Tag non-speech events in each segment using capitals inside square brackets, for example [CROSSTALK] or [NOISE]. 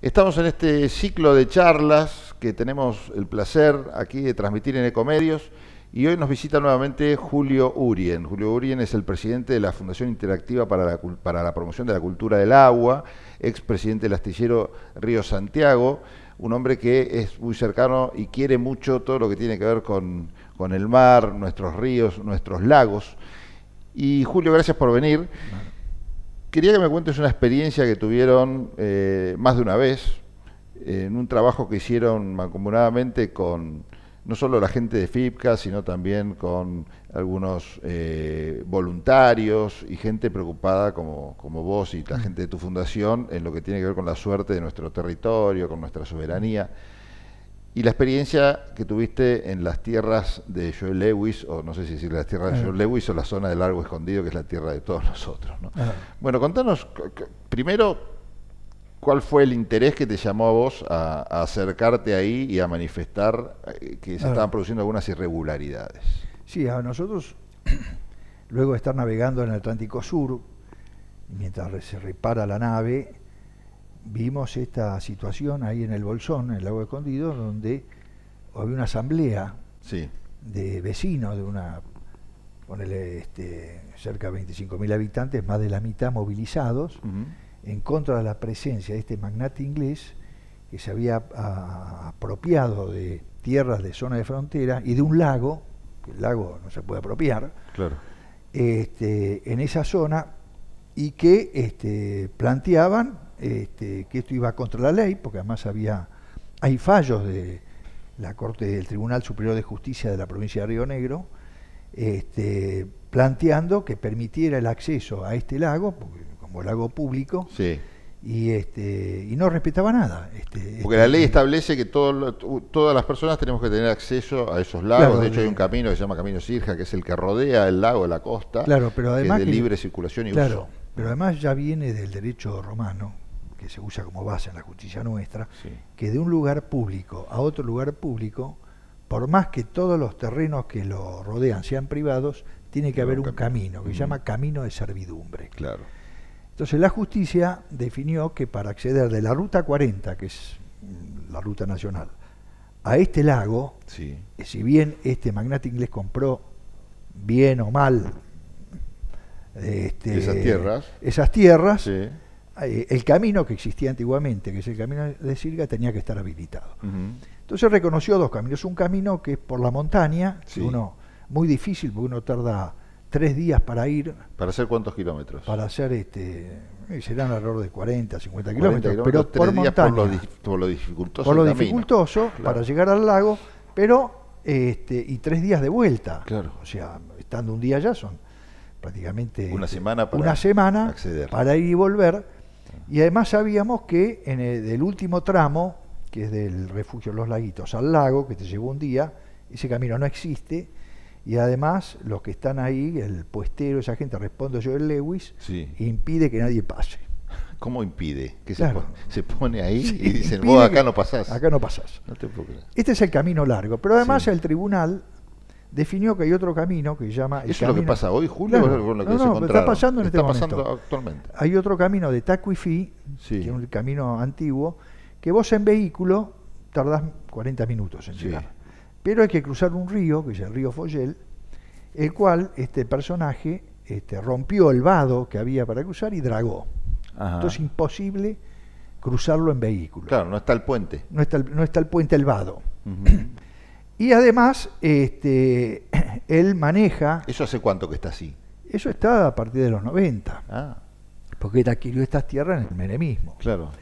Estamos en este ciclo de charlas que tenemos el placer aquí de transmitir en Ecomedios y hoy nos visita nuevamente Julio Urien. Julio Urien es el presidente de la Fundación Interactiva para la, para la Promoción de la Cultura del Agua, expresidente del astillero Río Santiago, un hombre que es muy cercano y quiere mucho todo lo que tiene que ver con, el mar, nuestros ríos, nuestros lagos. Y Julio, gracias por venir. Quería que me cuentes una experiencia que tuvieron eh, más de una vez en un trabajo que hicieron mancomunadamente con no solo la gente de FIPCA, sino también con algunos eh, voluntarios y gente preocupada como, como vos y la mm. gente de tu fundación en lo que tiene que ver con la suerte de nuestro territorio, con nuestra soberanía. Y la experiencia que tuviste en las tierras de Joel Lewis, o no sé si decir las tierras de ah. Joel Lewis o la zona del Largo Escondido, que es la tierra de todos nosotros. Ah. Bueno, contanos primero cuál fue el interés que te llamó a vos a, a acercarte ahí y a manifestar eh, que se ah. estaban produciendo algunas irregularidades. Sí, a nosotros, [CLEARS THROAT] luego de estar navegando en el Atlántico Sur, mientras se repara la nave, vimos esta situación ahí en el Bolsón, en el Lago Escondido, donde había una asamblea de vecinos de una, ponele este, cerca de 25.000 habitantes, más de la mitad movilizados, en contra de la presencia de este magnate inglés que se había ah, apropiado de tierras de zona de frontera y de un lago, que el lago no se puede apropiar, este, en esa zona, y que este, planteaban este, que esto iba contra la ley, porque además había, hay fallos de la Corte del Tribunal Superior de Justicia de la provincia de Río Negro, este, planteando que permitiera el acceso a este lago, como lago público, y, este, no respetaba nada. Este, porque la ley eh, establece que todas las personas tenemos que tener acceso a esos lagos, de hecho hay un camino que se llama Camino Sirja, que es el que rodea el lago de la costa, claro, pero además de libre circulación y claro, uso. Pero además ya viene del derecho romano, que se usa como base en la justicia nuestra, que de un lugar público a otro lugar público, por más que todos los terrenos que lo rodean sean privados, tiene que haber un camino, que se llama camino de servidumbre. Claro. Entonces la justicia definió que para acceder de la ruta 40, que es la ruta nacional, a este lago, si bien este magnate inglés compró bien o mal este, esas tierras, esas tierras eh, el camino que existía antiguamente, que es el camino de Silga tenía que estar habilitado. Entonces reconoció dos caminos. Un camino que es por la montaña, uno muy difícil porque uno tarda tres días para ir. ¿Para hacer cuántos kilómetros? Para hacer, este, serán alrededor de 40, 50 kilómetros, pero por lo, dificultoso. Por lo dificultoso, para llegar al lago, pero, este, y tres días de vuelta. Claro. O sea, estando un día ya son prácticamente... Una este, semana para ir y volver y además sabíamos que en el del último tramo, que es del refugio Los Laguitos al lago, que te llegó un día, ese camino no existe. Y además, los que están ahí, el puestero, esa gente, respondo yo, el Lewis, impide que nadie pase. [LAUGHS] ¿Cómo impide? Que se, pone, ahí y dicen, vos acá no pasás. Acá no pasás. Este es el camino largo. Pero además el tribunal definió que hay otro camino que llama... ¿Eso es lo que pasa hoy, Julio? lo que no, no, está pasando en este actualmente. Hay otro camino de Tacuifí, que es un camino antiguo, que vos en vehículo tardás 40 minutos en llegar. Pero hay que cruzar un río, que es el río Foyel, el cual este personaje este, rompió el vado que había para cruzar y dragó. Entonces Entonces imposible cruzarlo en vehículo. Claro, no está el puente. No está el, no está el puente, el vado. Y además, este, [CLEARS THROAT] él maneja... ¿Eso hace cuánto que está así? Eso está a partir de los 90. Ah. Porque él adquirió estas tierras en el menemismo. Claro.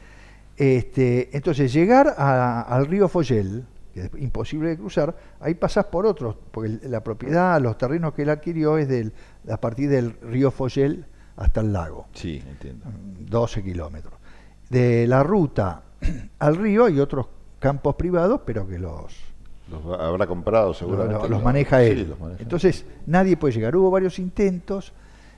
Este, entonces, llegar al río Foyel, que es imposible de cruzar, ahí pasas por otros, porque la propiedad, los terrenos que él adquirió es del, a partir del río Foyel hasta el lago. Sí, entiendo. 12 kilómetros. De la ruta [CLEARS THROAT] al río hay otros campos privados, pero que los los habrá comprado seguramente. Los, maneja él. Entonces nadie puede llegar. Hubo varios intentos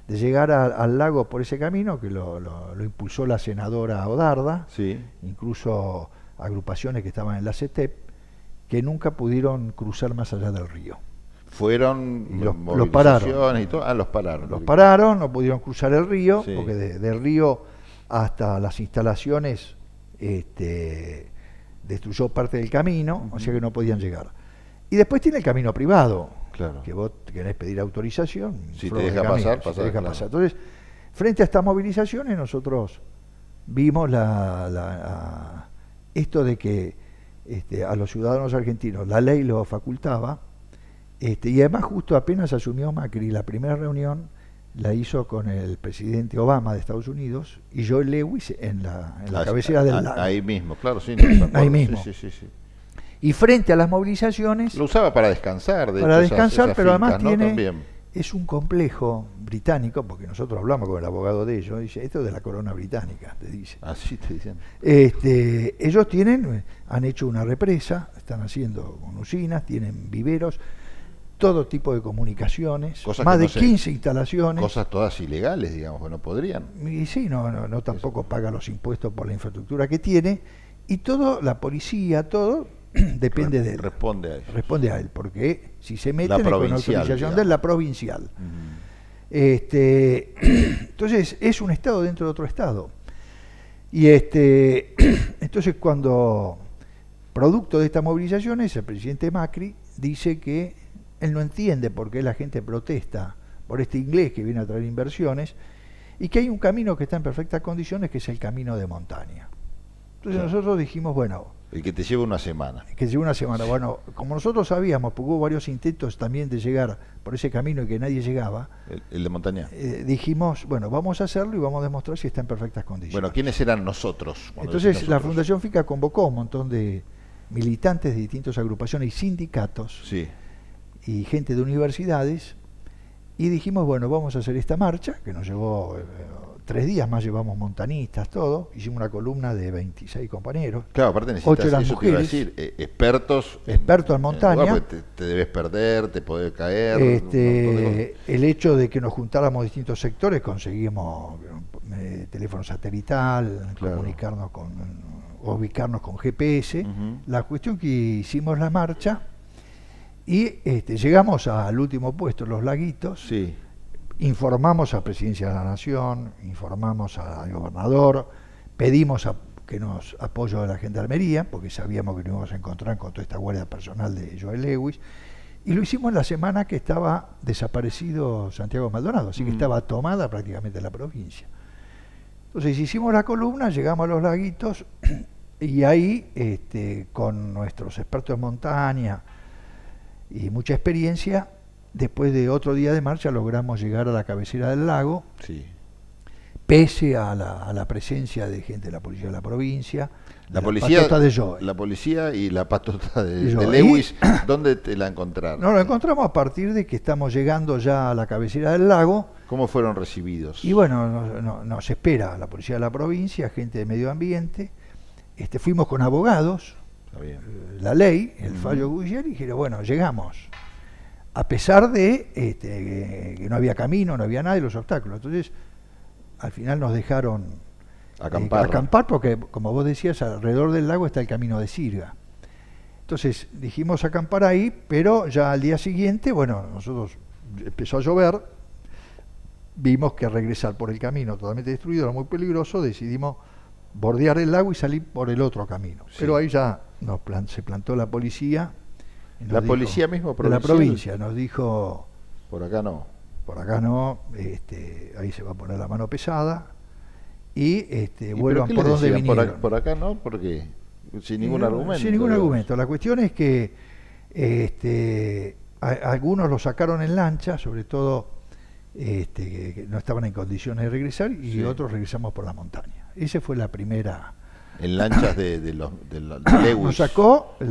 de llegar al lago por ese camino que lo, impulsó la senadora Odarda, sí. incluso agrupaciones que estaban en la CETEP, que nunca pudieron cruzar más allá del río. Fueron los, los, pararon. Y todo. Ah, los pararon. Los pararon, no pudieron cruzar el río, porque del río hasta las instalaciones este, destruyó parte del camino, o sea que no podían llegar. Y después tiene el camino privado, claro. que vos querés pedir autorización. Si te deja, pasar, te deja pasar, Entonces, frente a estas movilizaciones, nosotros vimos la, esto de que este, a los ciudadanos argentinos la ley lo facultaba, este, y además justo apenas asumió Macri la primera reunión, la hizo con el presidente Obama de Estados Unidos y Joe Lewis en la, en la cabecera del Ahí mismo, claro, sí. [CLEARS THROAT] ahí mismo. y frente a las movilizaciones... Lo usaba para descansar. De para descansar, pero además tiene... Es un complejo británico, porque nosotros hablamos con el abogado de ellos, dice, esto es de la corona británica, te dice. Así ah, te dicen. Este, ellos tienen, han hecho una represa, están haciendo con usinas, tienen viveros, todo tipo de comunicaciones, más de 15 instalaciones. Cosas todas ilegales, digamos, que no podrían. Y sí, no, no, tampoco paga los impuestos por la infraestructura que tiene. Y todo, la policía, todo, [CLEARS THROAT] depende de él. Responde a él. Responde a él, porque si se mete en la autorización de él, la provincial. Este, [CLEARS THROAT] entonces, es un Estado dentro de otro Estado. Y este, [CLEARS THROAT] entonces cuando, producto de estas movilizaciones, el presidente Macri dice que él no entiende por qué la gente protesta por este inglés que viene a traer inversiones y que hay un camino que está en perfectas condiciones, que es el camino de montaña. Entonces nosotros dijimos, bueno... El que te lleva una semana. El que lleva una semana. Bueno, como nosotros sabíamos, porque hubo varios intentos también de llegar por ese camino y que nadie llegaba. El, de montaña. Eh, dijimos, bueno, vamos a hacerlo y vamos a demostrar si está en perfectas condiciones. Bueno, ¿quiénes eran nosotros? Entonces la Fundación FICA convocó un montón de militantes de distintas agrupaciones y sindicatos. Sí y gente de universidades, y dijimos, bueno, vamos a hacer esta marcha, que nos llevó eh, tres días más, llevamos montanistas, todo, hicimos una columna de 26 compañeros. Claro, aparte necesitas, expertos. Eh, expertos en, montaña. te, debes perder, te podés caer. Este, el hecho de que nos juntáramos distintos sectores, conseguimos eh, teléfono satelital, comunicarnos con, ubicarnos con GPS. La cuestión que hicimos la marcha y este, llegamos al último puesto, Los Laguitos. Informamos a Presidencia de la Nación, informamos al gobernador, pedimos que nos apoyó de la Gendarmería, porque sabíamos que nos íbamos a encontrar con toda esta guardia personal de Joel Lewis. Y lo hicimos la semana que estaba desaparecido Santiago Maldonado, así que mm. estaba tomada prácticamente la provincia. Entonces hicimos la columna, llegamos a los laguitos [CLEARS THROAT] y ahí, este, con nuestros expertos en montaña, y mucha experiencia, después de otro día de marcha logramos llegar a la cabecera del lago, sí. pese a la, presencia de gente de la policía de la provincia. La, policía, y la patota de, Lewis, ¿dónde te la encontraron? No, la encontramos a partir de que estamos llegando ya a la cabecera del lago. ¿Cómo fueron recibidos? Y bueno, nos espera la policía de la provincia, gente de medio ambiente. Este, fuimos con abogados, eh, la ley, el fallo de y dijeron, bueno, llegamos. A pesar de este, que no había camino, no había nada y los obstáculos. Entonces, al final nos dejaron eh, acampar. acampar porque, como vos decías, alrededor del lago está el camino de Sirga. Entonces, dijimos acampar ahí, pero ya al día siguiente, bueno, nosotros empezó a llover, vimos que regresar por el camino totalmente destruido era muy peligroso, decidimos bordear el lago y salir por el otro camino. Pero ahí ya se plantó la policía. La policía mismo De la provincia nos dijo. Por acá no. Por acá no, este, ahí se va a poner la mano pesada. Y, este, vuelvan por donde vinieron. Por, acá no, porque sin ningún eh, argumento. Sin ningún argumento. La cuestión es que este, algunos lo sacaron en lancha, sobre todo que, no estaban en condiciones de regresar, y otros regresamos por la montaña. Esa fue la primera en lanchas de, los Lewis. Nos sacó de,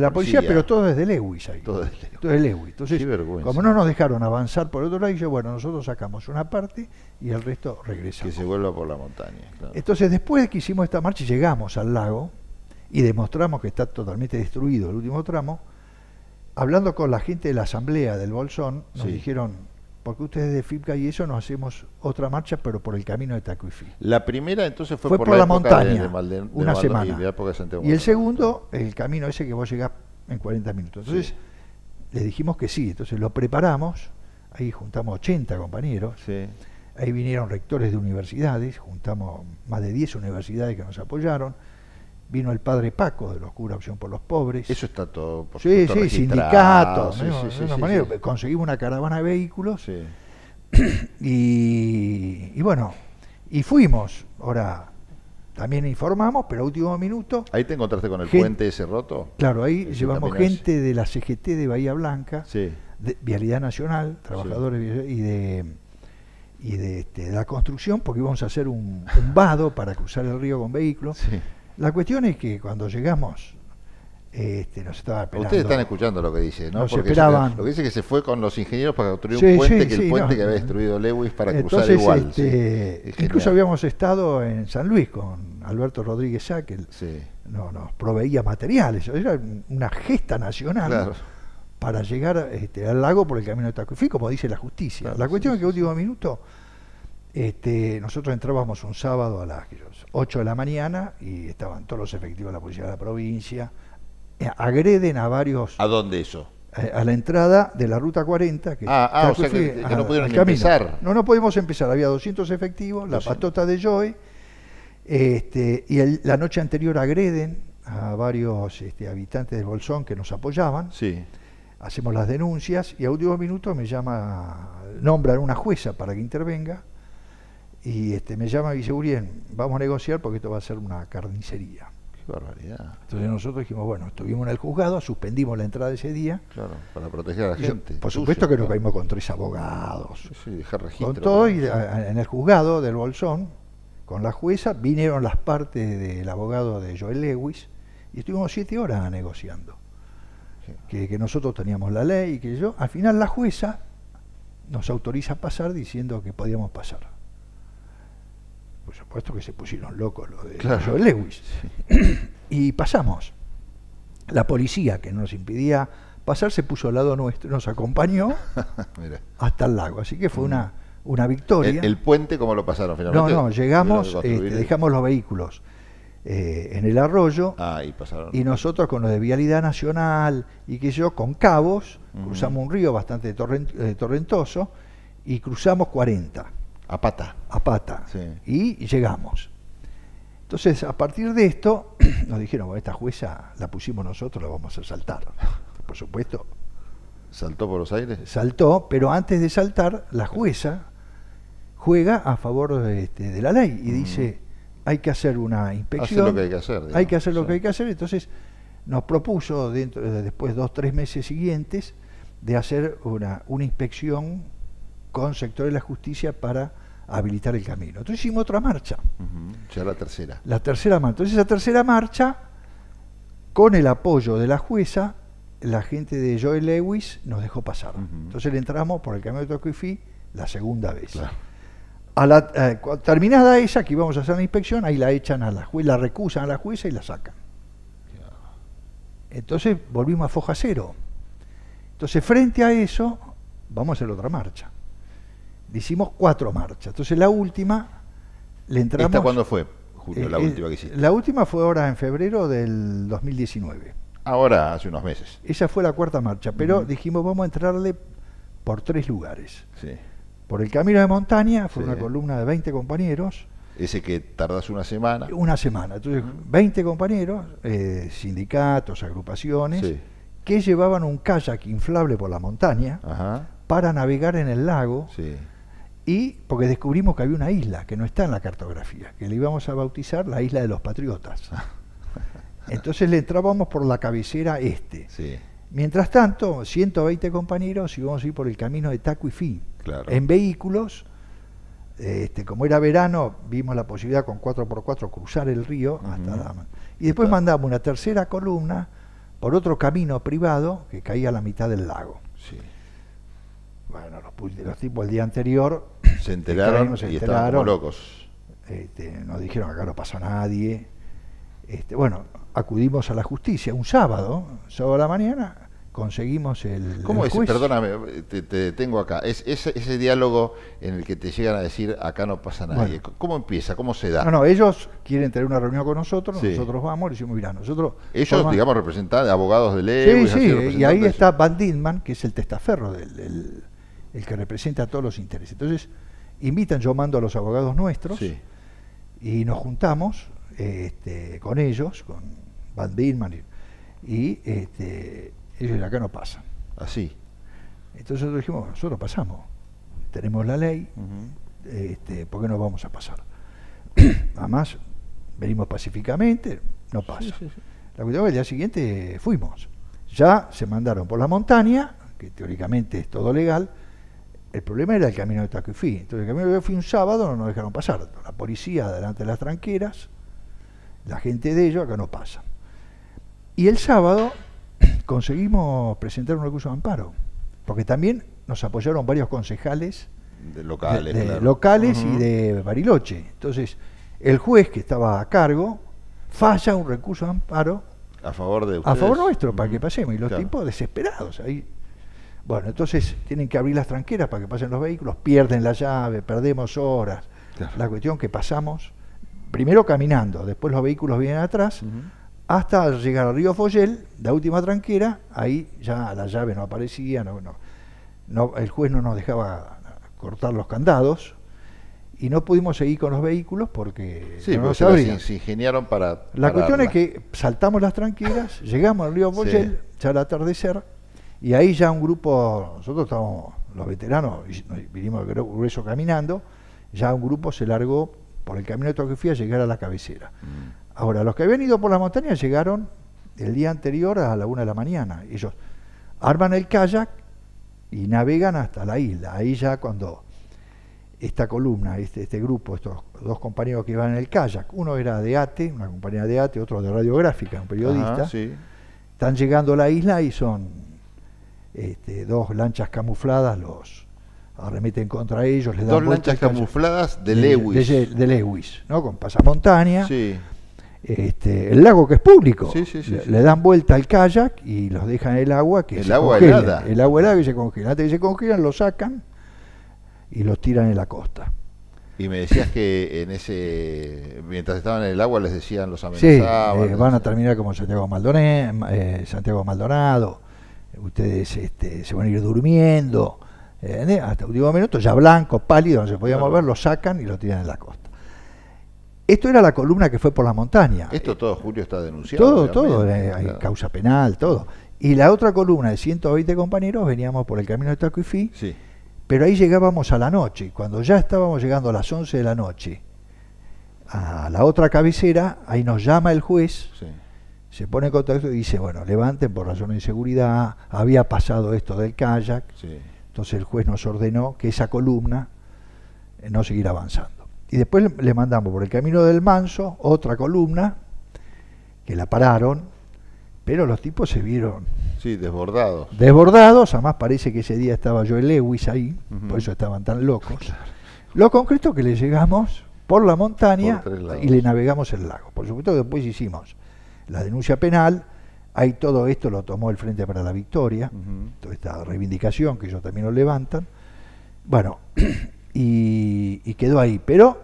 la, policía, pero todo desde Lewis ahí. Todo desde Lewis. Entonces, como no nos dejaron avanzar por otro lado, yo, bueno, nosotros sacamos una parte y el resto regresamos. Que se vuelva por la montaña. Entonces, después de que hicimos esta marcha, llegamos al lago y demostramos que está totalmente destruido el último tramo. Hablando con la gente de la asamblea del Bolsón, nos dijeron, porque ustedes de FIPCA y eso nos hacemos otra marcha, pero por el camino de Tacuifi. La primera entonces fue, por, la, montaña, una semana. Y, el segundo, el camino ese que vos llegás en 40 minutos. Entonces, le les dijimos que sí, entonces lo preparamos, ahí juntamos 80 compañeros, ahí vinieron rectores de universidades, juntamos más de 10 universidades que nos apoyaron, vino el padre Paco de los Cura Opción por los Pobres. Eso está todo por Sí, sí, sindicatos. conseguimos una caravana de vehículos [CLEARS THROAT] y, bueno, y fuimos. Ahora, también informamos, pero a último minuto. ¿Ahí te encontraste con el puente ese roto? Claro, ahí llevamos gente de la CGT de Bahía Blanca, de Vialidad Nacional, trabajadores y de y este, de, la construcción, porque íbamos a hacer un, un vado para cruzar el río con vehículos. La cuestión es que cuando llegamos, este, nos estaba. esperando. Ustedes están escuchando lo que dice, ¿no? Lo que dice que se fue con los ingenieros para construir un puente, que el puente que había destruido Lewis para cruzar igual. Este, incluso habíamos estado en San Luis con Alberto Rodríguez Sá, que no, nos proveía materiales. Era una gesta nacional para llegar este, al lago por el camino de Tacuifí, como dice la justicia. la cuestión es que último minuto este, nosotros entrábamos un sábado a las 8 de la mañana y estaban todos los efectivos de la policía de la provincia. Eh, agreden a varios. ¿A dónde eso? Eh, a, la entrada de la ruta 40. Que ah, ah o sea que, no pudieron empezar. No, no pudimos empezar. Había 200 efectivos, la patota de Joy. Este, y la noche anterior agreden a varios este, habitantes del Bolsón que nos apoyaban. Sí hacemos las denuncias y a últimos minutos me llama, nombran una jueza para que intervenga y este, me llama y dice, Urien, vamos a negociar porque esto va a ser una carnicería. Qué barbaridad. Entonces nosotros dijimos, bueno, estuvimos en el juzgado, suspendimos la entrada ese día. Claro, para proteger a la gente. por supuesto que nos caímos con tres abogados. Sí, dejar registro. Con todo, y en el juzgado del Bolsón, con la jueza, vinieron las partes del abogado de Joel Lewis y estuvimos siete horas negociando. Que, que nosotros teníamos la ley y que yo. Al final la jueza nos autoriza a pasar diciendo que podíamos pasar por supuesto que se pusieron locos los de Lewis. [CLEARS THROAT] y pasamos. La policía que nos impidía pasar se puso al lado nuestro, nos acompañó [LAUGHS] hasta el lago. Así que fue mm. una, una victoria. ¿El, puente cómo lo pasaron No, no, llegamos, este, dejamos los vehículos eh, en el arroyo ah, y, nosotros con los de Vialidad Nacional y que yo, con cabos, cruzamos un río bastante eh, torrentoso y cruzamos 40. A pata. A pata. Y llegamos. Entonces, a partir de esto, [CLEARS THROAT] nos dijeron, bueno, esta jueza la pusimos nosotros, la vamos a saltar. Por supuesto. ¿Saltó por los aires? Saltó, pero antes de saltar, la jueza juega a favor de, este, la ley y dice, hay que hacer una inspección. Hace lo que hay que hacer. Hay que hacer lo que hay que hacer. Entonces, nos propuso, dentro, eh, después dos, tres meses siguientes, de hacer una, una inspección con sectores de la justicia para habilitar el camino. Entonces hicimos otra marcha. Ya la tercera. La tercera marcha. Entonces esa tercera marcha, con el apoyo de la jueza, la gente de Joel Lewis nos dejó pasar. Entonces le entramos por el camino de Tocuifí la segunda vez. Eh, terminada esa, que íbamos a hacer la inspección, ahí la echan a la jueza, la recusan a la jueza y la sacan. Entonces volvimos a foja cero. Entonces, frente a eso, vamos a hacer otra marcha hicimos cuatro marchas. Entonces la última le entramos... ¿Esta cuándo fue, Julio, la eh, eh, última que hiciste? La última fue ahora en febrero del 2019. Ahora, hace unos meses. Esa fue la cuarta marcha, pero dijimos vamos a entrarle por tres lugares. Sí. Por el Camino de Montaña, fue una columna de 20 compañeros. Ese que tardas una semana. Una semana. Entonces, 20 compañeros, eh, sindicatos, agrupaciones, que llevaban un kayak inflable por la montaña para navegar en el lago. Sí y porque descubrimos que había una isla que no está en la cartografía, que le íbamos a bautizar la isla de los patriotas. [LAUGHS] Entonces le entrábamos por la cabecera este. Mientras tanto, 120 compañeros íbamos a ir por el camino de Taco En vehículos, este, como era verano, vimos la posibilidad con 4x4 cruzar el río hasta Y después mandamos una tercera columna por otro camino privado que caía a la mitad del lago. Sí. Bueno, los, los tipos el día anterior se enteraron, estaban locos. Este, nos dijeron acá no pasa nadie. Este, bueno, acudimos a la justicia un sábado, sábado a la mañana, conseguimos el. ¿Cómo es? Perdóname, te, tengo acá. Es, ese diálogo en el que te llegan a decir acá no pasa nadie. ¿Cómo empieza? ¿Cómo se da? No, no, ellos quieren tener una reunión con nosotros, nosotros vamos, le decimos, mira, nosotros. Ellos, digamos, representantes, abogados de ley. Sí, sí, y ahí está Van que es el testaferro del el que representa a todos los intereses. Entonces, invitan, yo mando a los abogados nuestros y nos juntamos este, con ellos, con Van Birman, y, este, ellos acá no pasan. Así. Entonces nosotros dijimos, nosotros pasamos, tenemos la ley, este, ¿por qué no vamos a pasar? [CLEARS THROAT] Además, venimos pacíficamente, no pasa. La La cuestión el día siguiente fuimos. Ya se mandaron por la montaña, que teóricamente es todo legal, el problema era el camino de Tacuifí. Entonces, el camino de Tacuifí un sábado no nos dejaron pasar. La policía delante de las tranqueras, la gente de ellos, acá no pasa. Y el sábado [CLEARS THROAT] conseguimos presentar un recurso de amparo, porque también nos apoyaron varios concejales locales, locales y de Bariloche. Entonces, el juez que estaba a cargo falla un recurso de amparo a favor de a favor nuestro para que pasemos y los tiempos tipos desesperados ahí bueno, entonces tienen que abrir las tranqueras para que pasen los vehículos, pierden la llave, perdemos horas. La cuestión que pasamos, primero caminando, después los vehículos vienen atrás, hasta llegar al río Foyel, la última tranquera, ahí ya la llave no aparecía, no, el juez no nos dejaba cortar los candados, y no pudimos seguir con los vehículos porque no se ingeniaron para. La cuestión es que saltamos las tranqueras llegamos al río Foyel ya al atardecer, y ahí ya un grupo, nosotros estábamos, los veteranos, y vinimos grueso caminando, ya un grupo se largó por el camino de fui a llegar a la cabecera. Mm. Ahora, los que habían ido por la montaña llegaron el día anterior a la una de la mañana. Ellos arman el kayak y navegan hasta la isla. Ahí ya cuando esta columna, este, este grupo, estos dos compañeros que iban en el kayak, uno era de ATE, una compañía de ATE, otro de Radiográfica, un periodista, están llegando a la isla y son este, dos lanchas camufladas los arremeten contra ellos. le dan dos lanchas camufladas de, Lewis. De, Lewis, ¿no? Con pasamontaña. Este, el lago que es público. le, dan vuelta al kayak y los dejan en el agua que el agua helada. El agua helada que se congela. Antes se congelan, lo sacan y los tiran en la costa. Y me decías que en ese mientras estaban en el agua les decían los amenazados. Eh, van a terminar como Santiago eh, Santiago Maldonado ustedes este, se van a ir durmiendo. hasta el último minuto, ya blanco, pálido, no se podía mover, lo sacan y lo tiran en la costa. Esto era la columna que fue por la montaña. Esto eh, todo Julio está denunciando Todo, todo, eh, hay causa penal, todo. Y la otra columna de 120 compañeros veníamos por el camino de Tacuifí, pero ahí llegábamos a la noche. Cuando ya estábamos llegando a las 11 de la noche a la otra cabecera, ahí nos llama el juez se pone en contacto y dice, bueno, levanten por razón de inseguridad, había pasado esto del kayak, entonces el juez nos ordenó que esa columna eh, no seguir avanzando. Y después le mandamos por el camino del Manso otra columna, que la pararon, pero los tipos se vieron... Sí, desbordados. Desbordados, además parece que ese día estaba yo el Lewis ahí, por eso estaban tan locos. Lo concreto que le llegamos por la montaña y le navegamos el lago. Por supuesto que después hicimos la denuncia penal, ahí todo esto, lo tomó el Frente para la Victoria, toda esta reivindicación que ellos también lo levantan. Bueno, [CLEARS THROAT] y, quedó ahí. Pero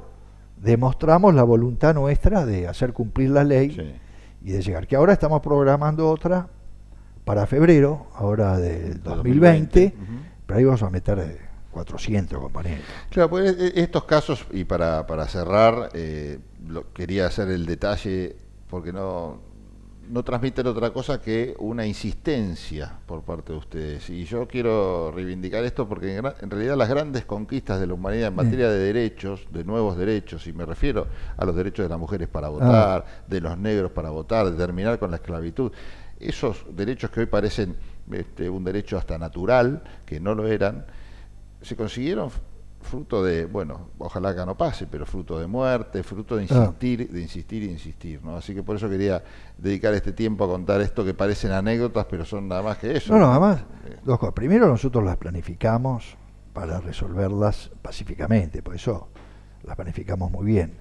demostramos la voluntad nuestra de hacer cumplir la ley y de llegar. Que ahora estamos programando otra para febrero, ahora del 2020, pero ahí vamos a meter 400 eh, compañeros. Claro, pues eh, estos casos, y para, para cerrar, eh, quería hacer el detalle, porque no, no transmiten otra cosa que una insistencia por parte de ustedes. Y yo quiero reivindicar esto porque en, realidad las grandes conquistas de la humanidad en mm. materia de derechos, de nuevos derechos, y me refiero a los derechos de las mujeres para votar, ah. de los negros para votar, de terminar con la esclavitud, esos derechos que hoy parecen este, un derecho hasta natural, que no lo eran, se consiguieron fruto de, bueno, ojalá que no pase, pero fruto de muerte, fruto de ah. insistir, de insistir e insistir, ¿no? Así que por eso quería dedicar este tiempo a contar esto que parecen anécdotas, pero son nada más que eso. No, no, más dos cosas. Primero nosotros las planificamos para resolverlas pacíficamente, por eso las planificamos muy bien.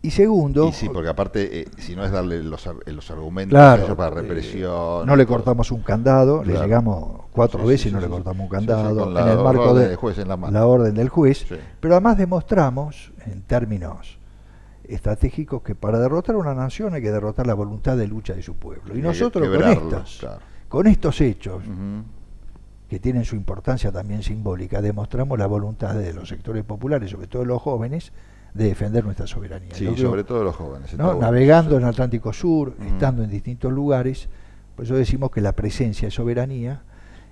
Y segundo. sí, porque aparte, eh, si no es darle los, eh, argumentos para eh, represión. no le cortamos un candado, le llegamos cuatro veces y no le cortamos un candado. en el marco de juez en la, la, orden del juez. Pero además demostramos, en términos estratégicos, que para derrotar a una nación hay que derrotar la voluntad de lucha de su pueblo. Y, nosotros con estos, con estos hechos. que tienen su importancia también simbólica, demostramos la voluntad de los sectores populares, sobre todo los jóvenes, de defender nuestra soberanía. Sí, sobre todo los jóvenes. Navegando en el Atlántico Sur, mm. estando en distintos lugares, pues eso decimos que la presencia es soberanía,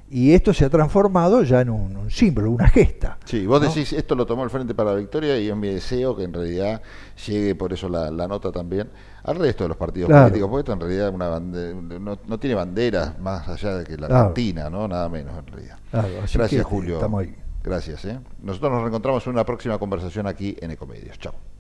y esto se ha transformado ya en un, símbolo, una gesta. Sí, vos decís, esto lo tomó el Frente para la Victoria y es mi deseo que en realidad llegue, por eso la, nota también, al resto de los partidos políticos, porque esto en realidad una no, tiene banderas más allá de que la Argentina, ¿no? nada menos en realidad. Gracias, este, Julio. Gracias. ¿eh? Nosotros nos reencontramos en una próxima conversación aquí en Ecomedios. Chao.